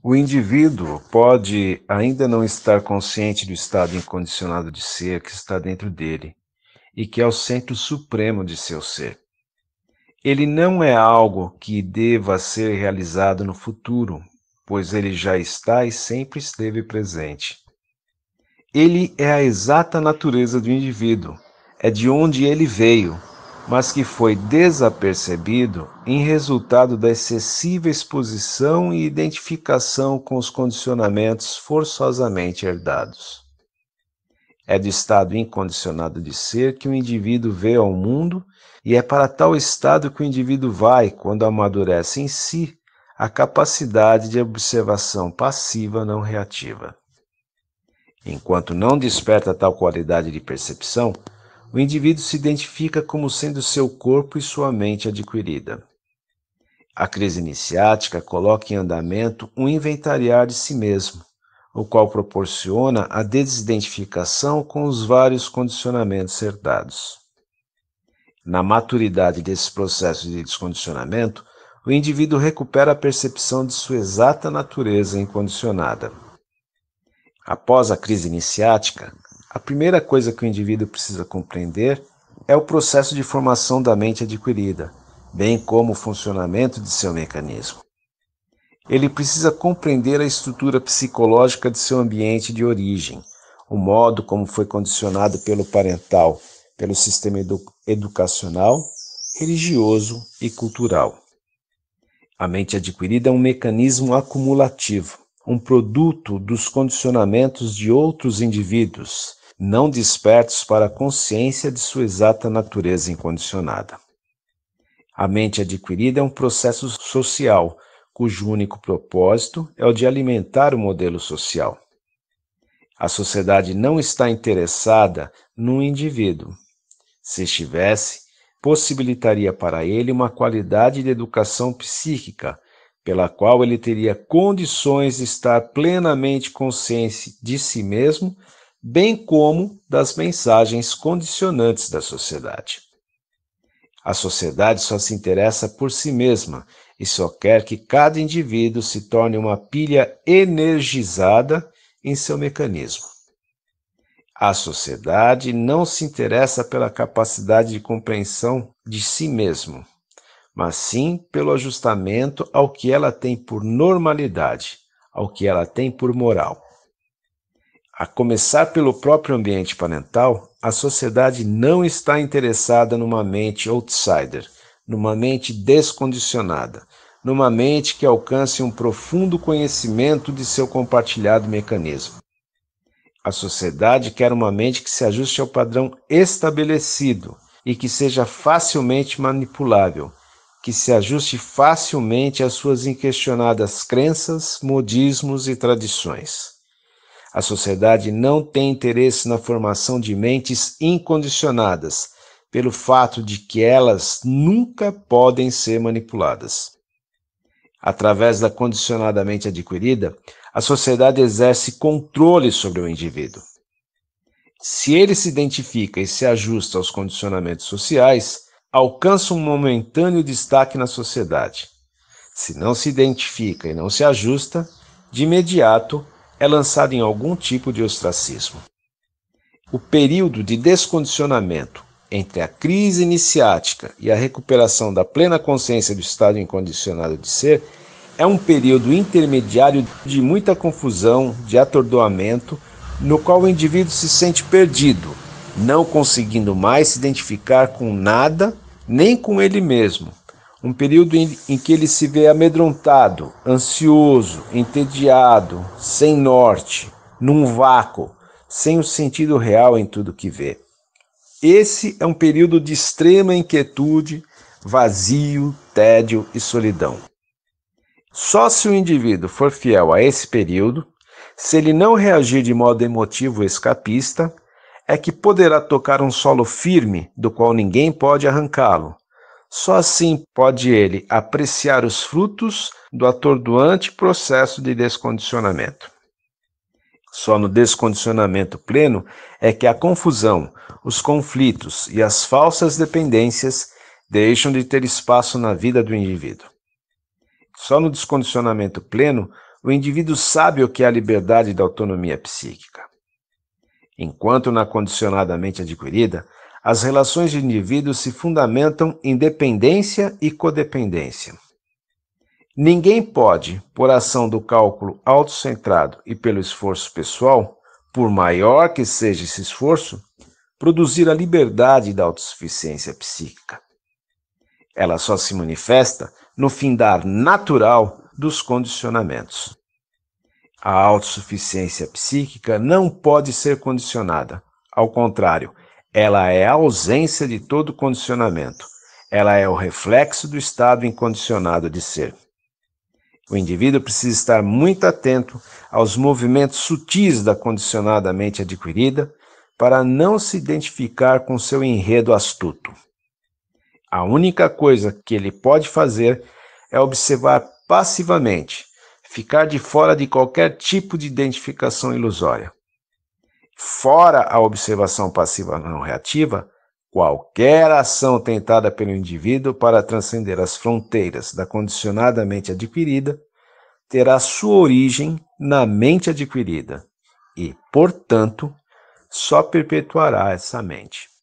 O indivíduo pode ainda não estar consciente do estado incondicionado de ser que está dentro dele e que é o centro supremo de seu ser. Ele não é algo que deva ser realizado no futuro, pois ele já está e sempre esteve presente. Ele é a exata natureza do indivíduo, é de onde ele veio mas que foi desapercebido em resultado da excessiva exposição e identificação com os condicionamentos forçosamente herdados. É do estado incondicionado de ser que o indivíduo vê ao mundo, e é para tal estado que o indivíduo vai quando amadurece em si a capacidade de observação passiva não reativa. Enquanto não desperta tal qualidade de percepção, o indivíduo se identifica como sendo seu corpo e sua mente adquirida. A crise iniciática coloca em andamento um inventariar de si mesmo, o qual proporciona a desidentificação com os vários condicionamentos herdados. Na maturidade desse processo de descondicionamento, o indivíduo recupera a percepção de sua exata natureza incondicionada. Após a crise iniciática, a primeira coisa que o indivíduo precisa compreender é o processo de formação da mente adquirida, bem como o funcionamento de seu mecanismo. Ele precisa compreender a estrutura psicológica de seu ambiente de origem, o modo como foi condicionado pelo parental, pelo sistema edu educacional, religioso e cultural. A mente adquirida é um mecanismo acumulativo, um produto dos condicionamentos de outros indivíduos, não despertos para a consciência de sua exata natureza incondicionada. A mente adquirida é um processo social, cujo único propósito é o de alimentar o modelo social. A sociedade não está interessada num indivíduo. Se estivesse, possibilitaria para ele uma qualidade de educação psíquica, pela qual ele teria condições de estar plenamente consciente de si mesmo bem como das mensagens condicionantes da sociedade. A sociedade só se interessa por si mesma e só quer que cada indivíduo se torne uma pilha energizada em seu mecanismo. A sociedade não se interessa pela capacidade de compreensão de si mesmo, mas sim pelo ajustamento ao que ela tem por normalidade, ao que ela tem por moral. A começar pelo próprio ambiente parental, a sociedade não está interessada numa mente outsider, numa mente descondicionada, numa mente que alcance um profundo conhecimento de seu compartilhado mecanismo. A sociedade quer uma mente que se ajuste ao padrão estabelecido e que seja facilmente manipulável, que se ajuste facilmente às suas inquestionadas crenças, modismos e tradições. A sociedade não tem interesse na formação de mentes incondicionadas, pelo fato de que elas nunca podem ser manipuladas. Através da condicionadamente adquirida, a sociedade exerce controle sobre o indivíduo. Se ele se identifica e se ajusta aos condicionamentos sociais, alcança um momentâneo destaque na sociedade. Se não se identifica e não se ajusta, de imediato é lançado em algum tipo de ostracismo. O período de descondicionamento entre a crise iniciática e a recuperação da plena consciência do estado incondicionado de ser é um período intermediário de muita confusão, de atordoamento, no qual o indivíduo se sente perdido, não conseguindo mais se identificar com nada nem com ele mesmo, um período em, em, que ele se vê amedrontado, ansioso, entediado, sem norte, num vácuo, sem o sentido real em tudo que vê. Esse é um período de extrema inquietude, vazio, tédio e solidão. Só se o indivíduo for fiel a esse período, se ele não reagir de modo emotivo escapista, é que poderá tocar um solo firme do qual ninguém pode arrancá-lo só assim pode ele apreciar os frutos do atordoante processo de descondicionamento. Só no descondicionamento pleno é que a confusão, os conflitos e as falsas dependências deixam de ter espaço na vida do indivíduo. Só no descondicionamento pleno o indivíduo sabe o que é a liberdade da autonomia psíquica. Enquanto na condicionadamente adquirida, as relações de indivíduos se fundamentam em dependência e codependência. Ninguém pode, por ação do cálculo autocentrado e pelo esforço pessoal, por maior que seja esse esforço, produzir a liberdade da autossuficiência psíquica. Ela só se manifesta no findar natural dos condicionamentos. A autossuficiência psíquica não pode ser condicionada. Ao contrário, ela é a ausência de todo condicionamento. Ela é o reflexo do estado incondicionado de ser. O indivíduo precisa estar muito atento aos movimentos sutis da condicionada mente adquirida para não se identificar com seu enredo astuto. A única coisa que ele pode fazer é observar passivamente, ficar de fora de qualquer tipo de identificação ilusória. Fora a observação passiva não reativa, qualquer ação tentada pelo indivíduo para transcender as fronteiras da condicionada mente adquirida terá sua origem na mente adquirida e, portanto, só perpetuará essa mente.